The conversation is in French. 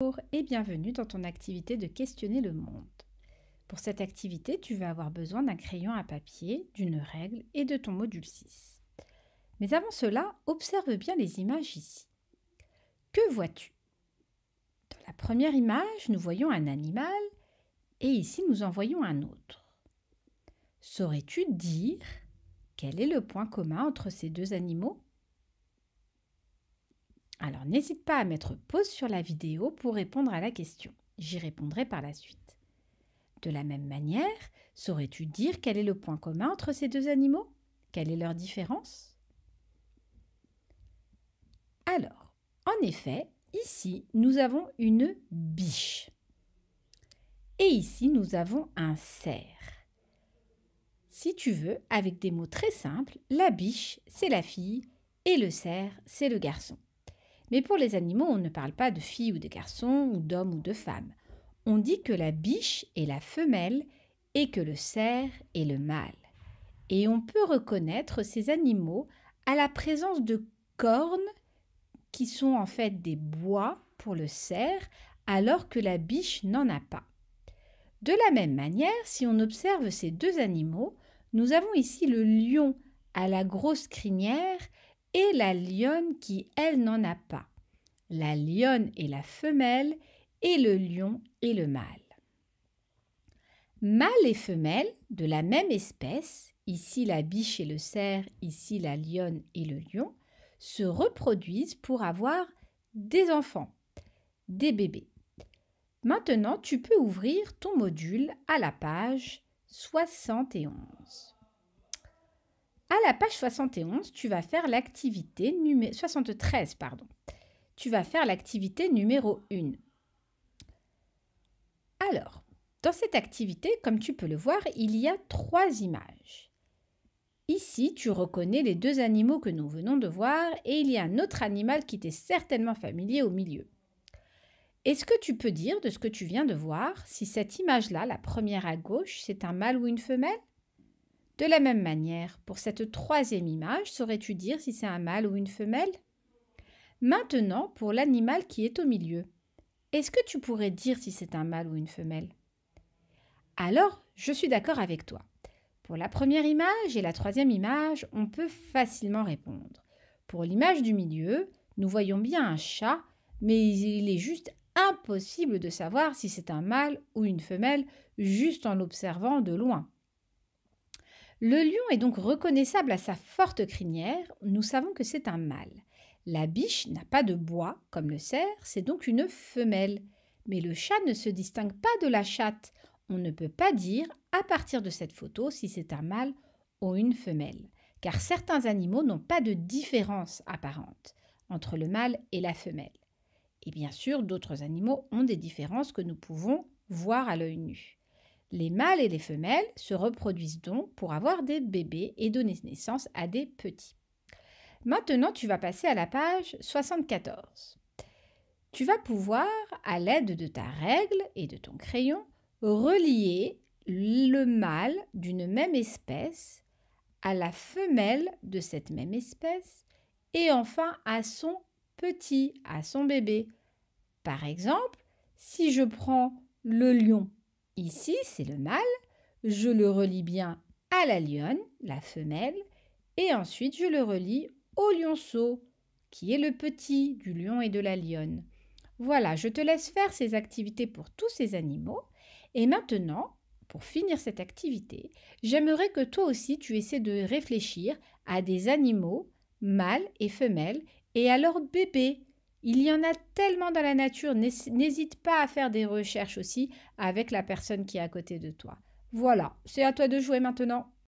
Bonjour et bienvenue dans ton activité de questionner le monde. Pour cette activité, tu vas avoir besoin d'un crayon à papier, d'une règle et de ton module 6. Mais avant cela, observe bien les images ici. Que vois-tu Dans la première image, nous voyons un animal et ici nous en voyons un autre. Saurais-tu dire quel est le point commun entre ces deux animaux alors n'hésite pas à mettre pause sur la vidéo pour répondre à la question. J'y répondrai par la suite. De la même manière, saurais-tu dire quel est le point commun entre ces deux animaux Quelle est leur différence Alors, en effet, ici, nous avons une biche. Et ici, nous avons un cerf. Si tu veux, avec des mots très simples, la biche, c'est la fille et le cerf, c'est le garçon. Mais pour les animaux, on ne parle pas de filles ou de garçons, ou d'hommes ou de femmes. On dit que la biche est la femelle et que le cerf est le mâle. Et on peut reconnaître ces animaux à la présence de cornes qui sont en fait des bois pour le cerf, alors que la biche n'en a pas. De la même manière, si on observe ces deux animaux, nous avons ici le lion à la grosse crinière et la lionne qui, elle, n'en a pas. La lionne et la femelle et le lion et le mâle. Mâle et femelle de la même espèce, ici la biche et le cerf, ici la lionne et le lion, se reproduisent pour avoir des enfants, des bébés. Maintenant, tu peux ouvrir ton module à la page 71. À la page 71, tu vas faire l'activité numéro 73 pardon. Tu vas faire l'activité numéro 1. Alors, dans cette activité, comme tu peux le voir, il y a trois images. Ici, tu reconnais les deux animaux que nous venons de voir et il y a un autre animal qui t'est certainement familier au milieu. Est-ce que tu peux dire de ce que tu viens de voir si cette image-là, la première à gauche, c'est un mâle ou une femelle de la même manière, pour cette troisième image, saurais-tu dire si c'est un mâle ou une femelle Maintenant, pour l'animal qui est au milieu, est-ce que tu pourrais dire si c'est un mâle ou une femelle Alors, je suis d'accord avec toi. Pour la première image et la troisième image, on peut facilement répondre. Pour l'image du milieu, nous voyons bien un chat, mais il est juste impossible de savoir si c'est un mâle ou une femelle juste en l'observant de loin. Le lion est donc reconnaissable à sa forte crinière, nous savons que c'est un mâle. La biche n'a pas de bois, comme le cerf, c'est donc une femelle. Mais le chat ne se distingue pas de la chatte. On ne peut pas dire, à partir de cette photo, si c'est un mâle ou une femelle, car certains animaux n'ont pas de différence apparente entre le mâle et la femelle. Et bien sûr, d'autres animaux ont des différences que nous pouvons voir à l'œil nu. Les mâles et les femelles se reproduisent donc pour avoir des bébés et donner naissance à des petits. Maintenant, tu vas passer à la page 74. Tu vas pouvoir, à l'aide de ta règle et de ton crayon, relier le mâle d'une même espèce à la femelle de cette même espèce et enfin à son petit, à son bébé. Par exemple, si je prends le lion Ici, c'est le mâle. Je le relie bien à la lionne, la femelle, et ensuite je le relie au lionceau, qui est le petit du lion et de la lionne. Voilà, je te laisse faire ces activités pour tous ces animaux. Et maintenant, pour finir cette activité, j'aimerais que toi aussi tu essaies de réfléchir à des animaux, mâles et femelles, et à leurs bébés il y en a tellement dans la nature, n'hésite pas à faire des recherches aussi avec la personne qui est à côté de toi. Voilà, c'est à toi de jouer maintenant.